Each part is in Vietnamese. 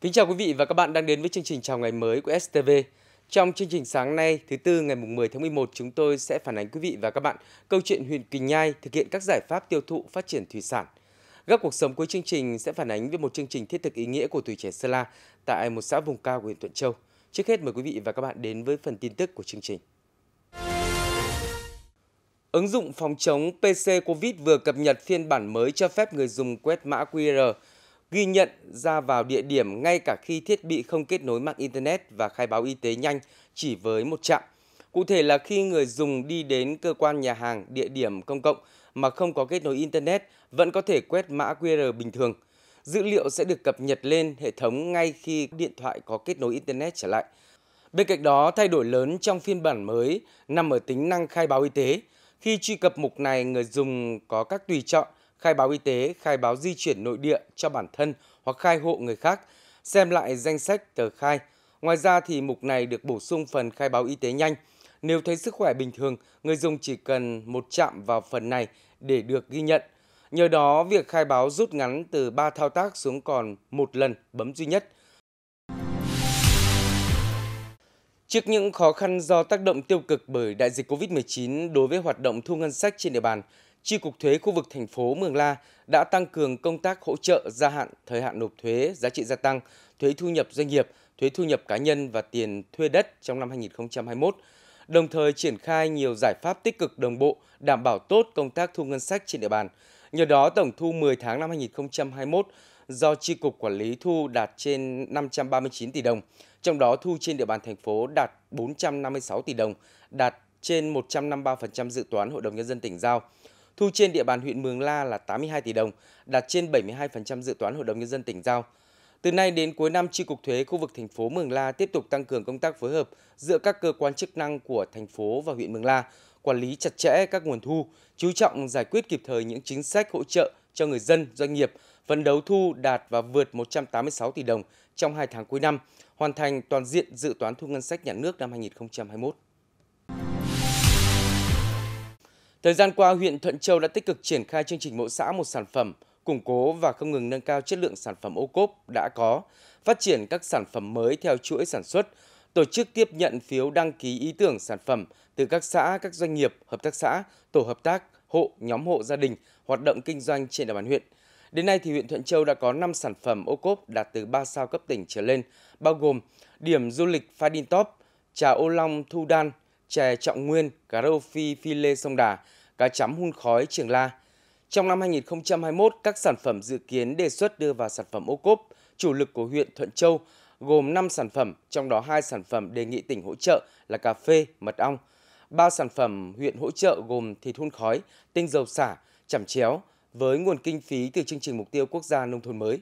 Kính chào quý vị và các bạn đang đến với chương trình Chào ngày mới của STV. Trong chương trình sáng nay, thứ tư ngày 10 tháng 11, chúng tôi sẽ phản ánh quý vị và các bạn câu chuyện huyện Quỳnh Nhai thực hiện các giải pháp tiêu thụ phát triển thủy sản. Góc cuộc sống cuối chương trình sẽ phản ánh với một chương trình thiết thực ý nghĩa của tuổi trẻ Sơ La tại một xã vùng cao của huyện Thuận Châu. Trước hết mời quý vị và các bạn đến với phần tin tức của chương trình. Ứng dụng phòng chống PC Covid vừa cập nhật phiên bản mới cho phép người dùng quét mã QR ghi nhận ra vào địa điểm ngay cả khi thiết bị không kết nối mạng Internet và khai báo y tế nhanh chỉ với một chạm. Cụ thể là khi người dùng đi đến cơ quan nhà hàng, địa điểm công cộng mà không có kết nối Internet vẫn có thể quét mã QR bình thường. Dữ liệu sẽ được cập nhật lên hệ thống ngay khi điện thoại có kết nối Internet trở lại. Bên cạnh đó, thay đổi lớn trong phiên bản mới nằm ở tính năng khai báo y tế. Khi truy cập mục này, người dùng có các tùy chọn – khai báo y tế, khai báo di chuyển nội địa cho bản thân hoặc khai hộ người khác, xem lại danh sách tờ khai. Ngoài ra thì mục này được bổ sung phần khai báo y tế nhanh. Nếu thấy sức khỏe bình thường, người dùng chỉ cần một chạm vào phần này để được ghi nhận. Nhờ đó, việc khai báo rút ngắn từ 3 thao tác xuống còn một lần bấm duy nhất. Trước những khó khăn do tác động tiêu cực bởi đại dịch COVID-19 đối với hoạt động thu ngân sách trên địa bàn, Chi cục thuế khu vực thành phố Mường La đã tăng cường công tác hỗ trợ gia hạn thời hạn nộp thuế giá trị gia tăng, thuế thu nhập doanh nghiệp, thuế thu nhập cá nhân và tiền thuê đất trong năm 2021, đồng thời triển khai nhiều giải pháp tích cực đồng bộ đảm bảo tốt công tác thu ngân sách trên địa bàn. Nhờ đó, tổng thu 10 tháng năm 2021 do Chi cục Quản lý thu đạt trên 539 tỷ đồng, trong đó thu trên địa bàn thành phố đạt 456 tỷ đồng, đạt trên 153% dự toán Hội đồng Nhân dân tỉnh giao. Thu trên địa bàn huyện Mường La là 82 tỷ đồng, đạt trên 72% dự toán Hội đồng nhân dân tỉnh giao. Từ nay đến cuối năm, tri cục thuế khu vực thành phố Mường La tiếp tục tăng cường công tác phối hợp giữa các cơ quan chức năng của thành phố và huyện Mường La, quản lý chặt chẽ các nguồn thu, chú trọng giải quyết kịp thời những chính sách hỗ trợ cho người dân, doanh nghiệp, phấn đấu thu đạt và vượt 186 tỷ đồng trong 2 tháng cuối năm, hoàn thành toàn diện dự toán thu ngân sách nhà nước năm 2021. Thời gian qua, huyện Thuận Châu đã tích cực triển khai chương trình mỗi xã một sản phẩm, củng cố và không ngừng nâng cao chất lượng sản phẩm ô cốp đã có, phát triển các sản phẩm mới theo chuỗi sản xuất, tổ chức tiếp nhận phiếu đăng ký ý tưởng sản phẩm từ các xã, các doanh nghiệp, hợp tác xã, tổ hợp tác, hộ, nhóm hộ gia đình hoạt động kinh doanh trên địa bàn huyện. Đến nay thì huyện Thuận Châu đã có 5 sản phẩm ô cốp đạt từ 3 sao cấp tỉnh trở lên, bao gồm điểm du lịch Fadin Top, trà ô long Thu Đan, chè trọng nguyên, cá rô phi, phi lê sông đà, cá chấm hun khói, trường la. Trong năm 2021, các sản phẩm dự kiến đề xuất đưa vào sản phẩm ô cốp, chủ lực của huyện Thuận Châu, gồm 5 sản phẩm, trong đó hai sản phẩm đề nghị tỉnh hỗ trợ là cà phê, mật ong. ba sản phẩm huyện hỗ trợ gồm thịt hun khói, tinh dầu xả, chẩm chéo với nguồn kinh phí từ chương trình mục tiêu quốc gia nông thôn mới.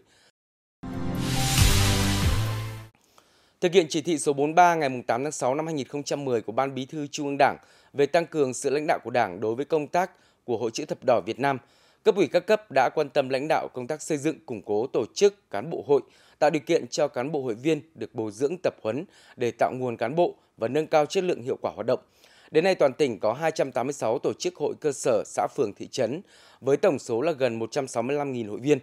Thực hiện chỉ thị số 43 ngày 8 tháng 6 năm 2010 của Ban Bí thư Trung ương Đảng về tăng cường sự lãnh đạo của Đảng đối với công tác của Hội chữ thập đỏ Việt Nam, cấp ủy các cấp đã quan tâm lãnh đạo công tác xây dựng, củng cố tổ chức cán bộ hội, tạo điều kiện cho cán bộ hội viên được bồi dưỡng tập huấn để tạo nguồn cán bộ và nâng cao chất lượng hiệu quả hoạt động. Đến nay toàn tỉnh có 286 tổ chức hội cơ sở, xã phường thị trấn với tổng số là gần 165.000 hội viên.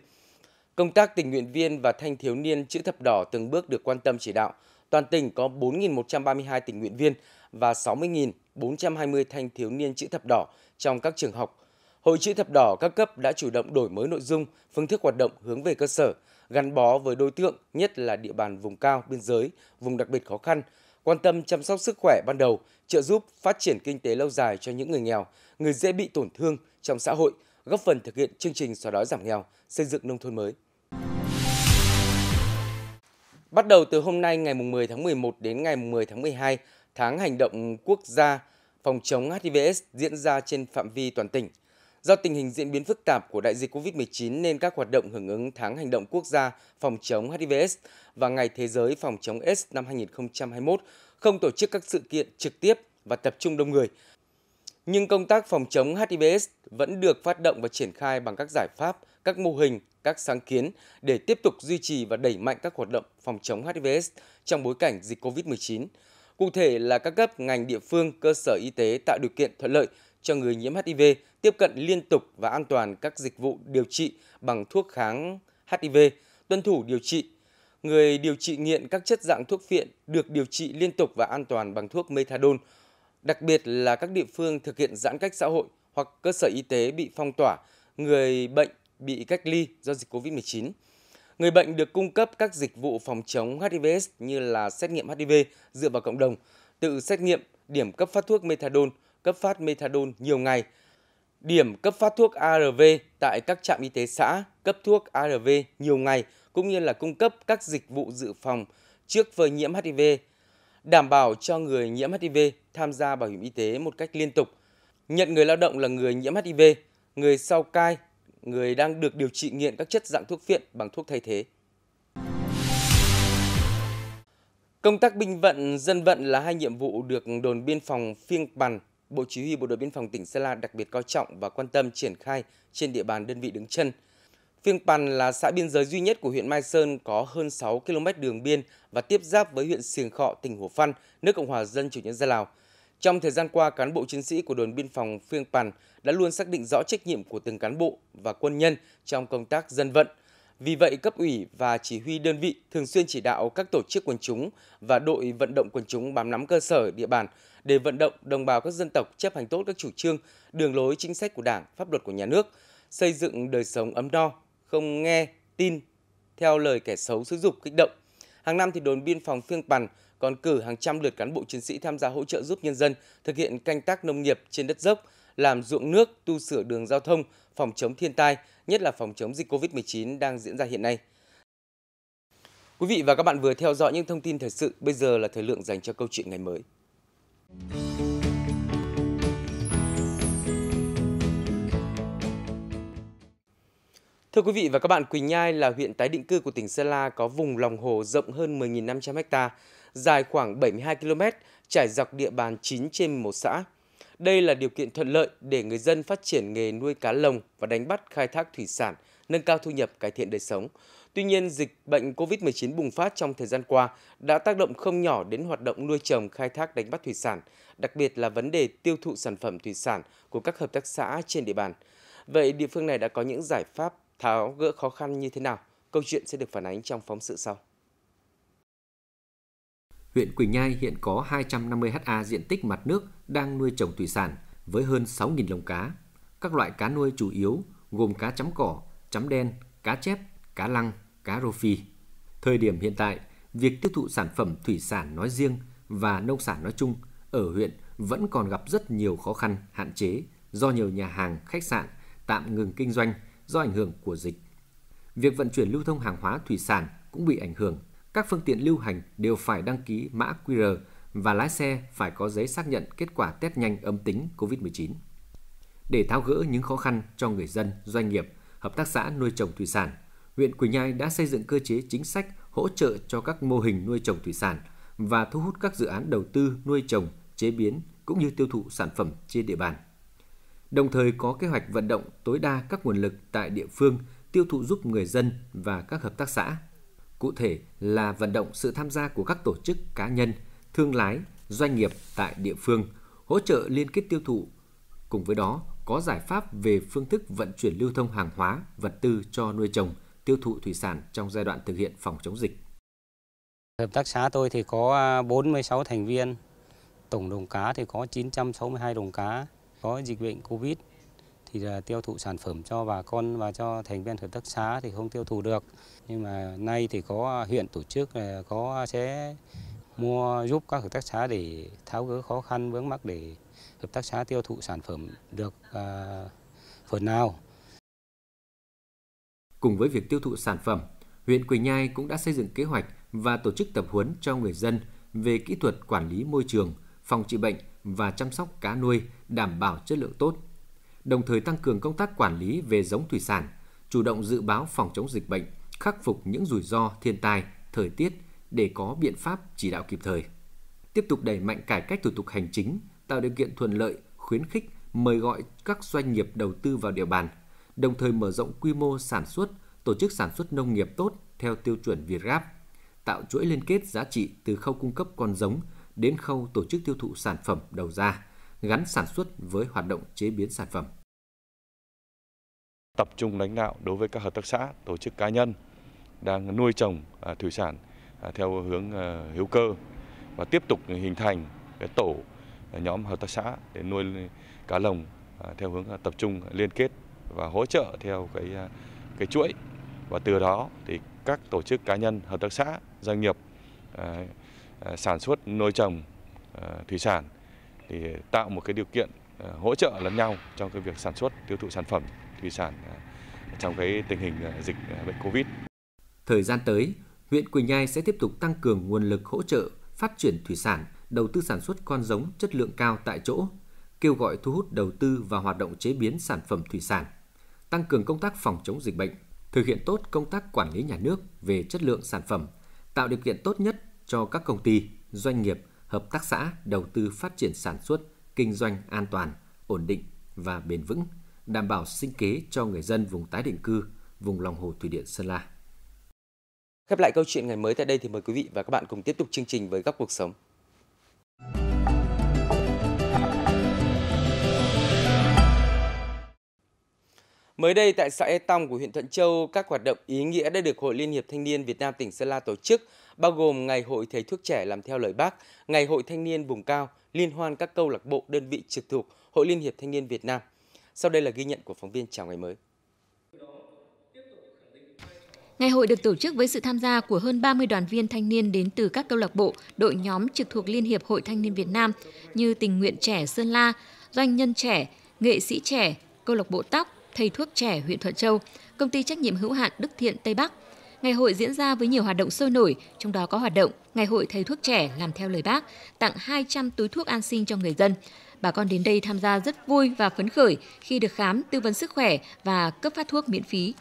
Công tác tình nguyện viên và thanh thiếu niên chữ thập đỏ từng bước được quan tâm chỉ đạo. Toàn tỉnh có 4.132 tình nguyện viên và 60.420 thanh thiếu niên chữ thập đỏ trong các trường học. Hội chữ thập đỏ các cấp đã chủ động đổi mới nội dung, phương thức hoạt động hướng về cơ sở, gắn bó với đối tượng, nhất là địa bàn vùng cao, biên giới, vùng đặc biệt khó khăn, quan tâm chăm sóc sức khỏe ban đầu, trợ giúp phát triển kinh tế lâu dài cho những người nghèo, người dễ bị tổn thương trong xã hội, góp phần thực hiện chương trình xóa đói giảm nghèo, xây dựng nông thôn mới. Bắt đầu từ hôm nay ngày 10 tháng 11 đến ngày 10 tháng 12, tháng hành động quốc gia phòng chống HIVS diễn ra trên phạm vi toàn tỉnh. Do tình hình diễn biến phức tạp của đại dịch COVID-19 nên các hoạt động hưởng ứng tháng hành động quốc gia phòng chống HIVS và Ngày Thế giới phòng chống AIDS năm 2021 không tổ chức các sự kiện trực tiếp và tập trung đông người. Nhưng công tác phòng chống HIVS vẫn được phát động và triển khai bằng các giải pháp các mô hình, các sáng kiến để tiếp tục duy trì và đẩy mạnh các hoạt động phòng chống HIVS trong bối cảnh dịch COVID-19. Cụ thể là các cấp, ngành địa phương, cơ sở y tế tạo điều kiện thuận lợi cho người nhiễm HIV tiếp cận liên tục và an toàn các dịch vụ điều trị bằng thuốc kháng HIV, tuân thủ điều trị. Người điều trị nghiện các chất dạng thuốc phiện được điều trị liên tục và an toàn bằng thuốc methadone, đặc biệt là các địa phương thực hiện giãn cách xã hội hoặc cơ sở y tế bị phong tỏa, người bệnh bị cách ly do dịch COVID-19. Người bệnh được cung cấp các dịch vụ phòng chống hiv như là xét nghiệm HIV dựa vào cộng đồng, tự xét nghiệm, điểm cấp phát thuốc methadone, cấp phát methadone nhiều ngày, điểm cấp phát thuốc ARV tại các trạm y tế xã, cấp thuốc ARV nhiều ngày, cũng như là cung cấp các dịch vụ dự phòng trước phơi nhiễm HIV, đảm bảo cho người nhiễm HIV tham gia bảo hiểm y tế một cách liên tục. Nhận người lao động là người nhiễm HIV, người sau cai người đang được điều trị nghiện các chất dạng thuốc phiện bằng thuốc thay thế. Công tác binh vận, dân vận là hai nhiệm vụ được đồn biên phòng Phiêng Bàn, Bộ Chỉ huy Bộ đội Biên phòng tỉnh Sơn La đặc biệt coi trọng và quan tâm triển khai trên địa bàn đơn vị đứng chân. Phiêng Bàn là xã biên giới duy nhất của huyện Mai Sơn có hơn 6 km đường biên và tiếp giáp với huyện Siềng Khọ, tỉnh Hồ Phan, nước Cộng hòa Dân Chủ Nhân dân Lào – trong thời gian qua, cán bộ chiến sĩ của đồn biên phòng Phiêng Pàn đã luôn xác định rõ trách nhiệm của từng cán bộ và quân nhân trong công tác dân vận. Vì vậy, cấp ủy và chỉ huy đơn vị thường xuyên chỉ đạo các tổ chức quần chúng và đội vận động quần chúng bám nắm cơ sở địa bàn để vận động đồng bào các dân tộc chấp hành tốt các chủ trương, đường lối chính sách của Đảng, pháp luật của nhà nước, xây dựng đời sống ấm no, không nghe tin theo lời kẻ xấu sử dụng kích động. Hàng năm thì đồn biên phòng Phiêng Pằn còn cử hàng trăm lượt cán bộ chiến sĩ tham gia hỗ trợ giúp nhân dân thực hiện canh tác nông nghiệp trên đất dốc, làm ruộng nước, tu sửa đường giao thông, phòng chống thiên tai, nhất là phòng chống dịch COVID-19 đang diễn ra hiện nay. Quý vị và các bạn vừa theo dõi những thông tin thời sự, bây giờ là thời lượng dành cho câu chuyện ngày mới. Thưa quý vị và các bạn, Quỳnh Nhai là huyện tái định cư của tỉnh Sơn La có vùng lòng hồ rộng hơn 10.500 ha dài khoảng 72 km, trải dọc địa bàn 9 trên 11 xã. Đây là điều kiện thuận lợi để người dân phát triển nghề nuôi cá lồng và đánh bắt khai thác thủy sản, nâng cao thu nhập, cải thiện đời sống. Tuy nhiên, dịch bệnh COVID-19 bùng phát trong thời gian qua đã tác động không nhỏ đến hoạt động nuôi trồng, khai thác đánh bắt thủy sản, đặc biệt là vấn đề tiêu thụ sản phẩm thủy sản của các hợp tác xã trên địa bàn. Vậy địa phương này đã có những giải pháp tháo gỡ khó khăn như thế nào? Câu chuyện sẽ được phản ánh trong phóng sự sau huyện Quỳnh Nhai hiện có 250 ha diện tích mặt nước đang nuôi trồng thủy sản với hơn 6.000 lồng cá. Các loại cá nuôi chủ yếu gồm cá chấm cỏ, chấm đen, cá chép, cá lăng, cá rô phi. Thời điểm hiện tại, việc tiêu thụ sản phẩm thủy sản nói riêng và nông sản nói chung ở huyện vẫn còn gặp rất nhiều khó khăn, hạn chế do nhiều nhà hàng, khách sạn tạm ngừng kinh doanh do ảnh hưởng của dịch. Việc vận chuyển lưu thông hàng hóa thủy sản cũng bị ảnh hưởng các phương tiện lưu hành đều phải đăng ký mã QR và lái xe phải có giấy xác nhận kết quả test nhanh âm tính COVID-19. Để tháo gỡ những khó khăn cho người dân, doanh nghiệp, hợp tác xã nuôi trồng thủy sản, huyện Quỳnh Nhai đã xây dựng cơ chế chính sách hỗ trợ cho các mô hình nuôi trồng thủy sản và thu hút các dự án đầu tư nuôi trồng, chế biến cũng như tiêu thụ sản phẩm trên địa bàn. Đồng thời có kế hoạch vận động tối đa các nguồn lực tại địa phương tiêu thụ giúp người dân và các hợp tác xã cụ thể là vận động sự tham gia của các tổ chức cá nhân, thương lái, doanh nghiệp tại địa phương, hỗ trợ liên kết tiêu thụ. Cùng với đó, có giải pháp về phương thức vận chuyển lưu thông hàng hóa, vật tư cho nuôi trồng, tiêu thụ thủy sản trong giai đoạn thực hiện phòng chống dịch. Hợp tác xã tôi thì có 46 à, thành viên, tổng đồng cá thì có 962 đồng cá, có dịch bệnh Covid thì là tiêu thụ sản phẩm cho bà con và cho thành viên hợp tác xã thì không tiêu thụ được. Nhưng mà nay thì có huyện tổ chức à, có sẽ mua giúp các hợp tác xã để tháo gỡ khó khăn vướng mắc để hợp tác xã tiêu thụ sản phẩm được à, phần nào. Cùng với việc tiêu thụ sản phẩm, huyện Quỳnh Nhai cũng đã xây dựng kế hoạch và tổ chức tập huấn cho người dân về kỹ thuật quản lý môi trường, phòng trị bệnh và chăm sóc cá nuôi đảm bảo chất lượng tốt đồng thời tăng cường công tác quản lý về giống thủy sản, chủ động dự báo phòng chống dịch bệnh, khắc phục những rủi ro thiên tai, thời tiết để có biện pháp chỉ đạo kịp thời. Tiếp tục đẩy mạnh cải cách thủ tục hành chính, tạo điều kiện thuận lợi, khuyến khích mời gọi các doanh nghiệp đầu tư vào địa bàn, đồng thời mở rộng quy mô sản xuất, tổ chức sản xuất nông nghiệp tốt theo tiêu chuẩn Việt Gáp, tạo chuỗi liên kết giá trị từ khâu cung cấp con giống đến khâu tổ chức tiêu thụ sản phẩm đầu ra, gắn sản xuất với hoạt động chế biến sản phẩm. Tập trung lãnh đạo đối với các hợp tác xã, tổ chức cá nhân đang nuôi trồng à, thủy sản à, theo hướng à, hữu cơ và tiếp tục hình thành cái tổ nhóm hợp tác xã để nuôi cá lồng theo hướng tập trung liên kết và hỗ trợ theo cái cái chuỗi và từ đó thì các tổ chức cá nhân hợp tác xã doanh nghiệp sản xuất nuôi trồng thủy sản thì tạo một cái điều kiện ờ, hỗ trợ lẫn nhau trong cái việc sản xuất tiêu thụ sản phẩm thủy sản ờ, trong cái tình hình ờ, dịch bệnh Covid. Thời gian tới, huyện Quỳnh Nhai sẽ tiếp tục tăng cường nguồn lực hỗ trợ phát triển thủy sản, đầu tư sản xuất con giống chất lượng cao tại chỗ, kêu gọi thu hút đầu tư và hoạt động chế biến sản phẩm thủy sản, tăng cường công tác phòng chống dịch bệnh, thực hiện tốt công tác quản lý nhà nước về chất lượng sản phẩm, tạo điều kiện tốt nhất cho các công ty, doanh nghiệp hợp tác xã đầu tư phát triển sản xuất, kinh doanh an toàn, ổn định và bền vững, đảm bảo sinh kế cho người dân vùng tái định cư, vùng lòng hồ thủy điện Sơn La. Khép lại câu chuyện ngày mới tại đây thì mời quý vị và các bạn cùng tiếp tục chương trình với góc cuộc sống. Mới đây tại xã E Tong của huyện Thuận Châu, các hoạt động ý nghĩa đã được Hội Liên hiệp Thanh niên Việt Nam tỉnh Sơn La tổ chức, bao gồm Ngày hội thầy thuốc trẻ làm theo lời bác, Ngày hội thanh niên vùng cao, liên hoan các câu lạc bộ đơn vị trực thuộc Hội Liên hiệp Thanh niên Việt Nam. Sau đây là ghi nhận của phóng viên Chào Ngày Mới. Ngày hội được tổ chức với sự tham gia của hơn 30 đoàn viên thanh niên đến từ các câu lạc bộ, đội nhóm trực thuộc Liên hiệp Hội Thanh niên Việt Nam như Tình nguyện trẻ Sơn La, Doanh nhân trẻ, Nghệ sĩ trẻ, Câu lạc bộ tóc, thầy thuốc trẻ huyện Thuận Châu, công ty trách nhiệm hữu hạn Đức Thiện Tây Bắc. Ngày hội diễn ra với nhiều hoạt động sôi nổi, trong đó có hoạt động Ngày hội thầy thuốc trẻ làm theo lời bác, tặng 200 túi thuốc an sinh cho người dân. Bà con đến đây tham gia rất vui và phấn khởi khi được khám, tư vấn sức khỏe và cấp phát thuốc miễn phí.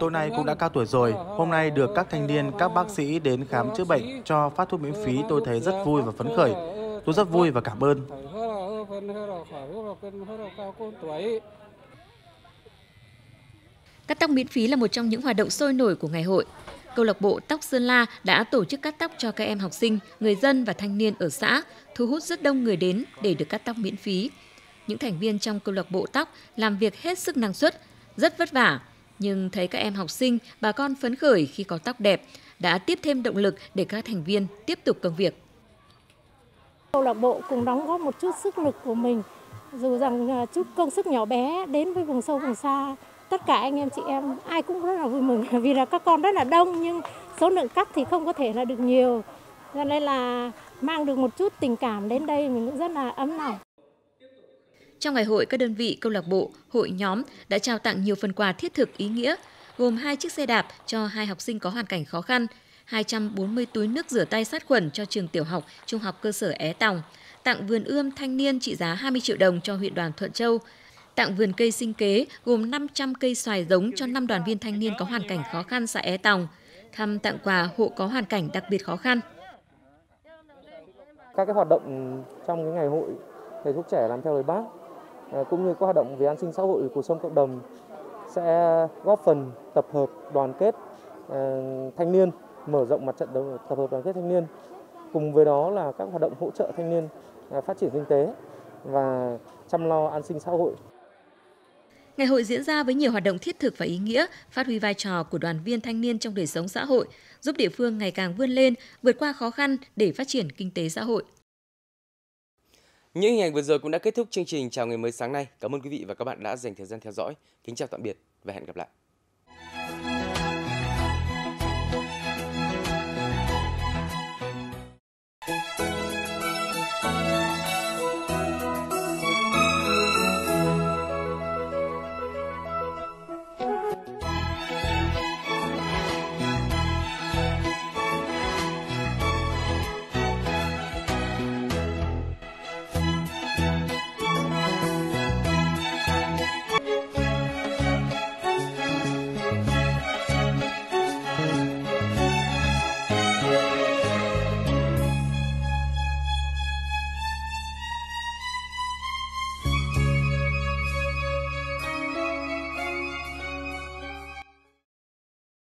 Tôi này cũng đã cao tuổi rồi, hôm nay được các thanh niên, các bác sĩ đến khám chữa bệnh cho phát thuốc miễn phí tôi thấy rất vui và phấn khởi. Tôi rất vui và cảm ơn. Cắt tóc miễn phí là một trong những hoạt động sôi nổi của ngày hội. Câu lạc bộ Tóc Sơn La đã tổ chức cắt tóc cho các em học sinh, người dân và thanh niên ở xã, thu hút rất đông người đến để được cắt tóc miễn phí. Những thành viên trong câu lạc bộ tóc làm việc hết sức năng suất, rất vất vả, nhưng thấy các em học sinh, bà con phấn khởi khi có tóc đẹp, đã tiếp thêm động lực để các thành viên tiếp tục công việc. Câu lạc bộ cùng đóng góp một chút sức lực của mình, dù rằng à, chút công sức nhỏ bé đến với vùng sâu vùng xa. Tất cả anh em chị em ai cũng rất là vui mừng vì là các con rất là đông nhưng số lượng cắt thì không có thể là được nhiều. Cho nên là mang được một chút tình cảm đến đây mình cũng rất là ấm lòng. Trong ngày hội, các đơn vị, câu lạc bộ, hội nhóm đã trao tặng nhiều phần quà thiết thực ý nghĩa, gồm hai chiếc xe đạp cho hai học sinh có hoàn cảnh khó khăn, 240 túi nước rửa tay sát khuẩn cho trường tiểu học, trung học cơ sở É Tòng, tặng vườn ươm thanh niên trị giá 20 triệu đồng cho huyện đoàn Thuận Châu, tặng vườn cây sinh kế gồm 500 cây xoài giống cho 5 đoàn viên thanh niên có hoàn cảnh khó khăn xã É Tòng, thăm tặng quà hộ có hoàn cảnh đặc biệt khó khăn. Các cái hoạt động trong cái ngày hội thầy thuốc trẻ làm theo lời bác à, cũng như các hoạt động về an sinh xã hội của cuộc sống cộng đồng sẽ góp phần tập hợp đoàn kết à, thanh niên mở rộng mặt trận tập hợp đoàn kết thanh niên cùng với đó là các hoạt động hỗ trợ thanh niên à, phát triển kinh tế và chăm lo an sinh xã hội. Ngày hội diễn ra với nhiều hoạt động thiết thực và ý nghĩa, phát huy vai trò của đoàn viên thanh niên trong đời sống xã hội, giúp địa phương ngày càng vươn lên, vượt qua khó khăn để phát triển kinh tế xã hội. Những hình ảnh vừa rồi cũng đã kết thúc chương trình Chào ngày mới sáng nay. Cảm ơn quý vị và các bạn đã dành thời gian theo dõi. Kính chào tạm biệt và hẹn gặp lại.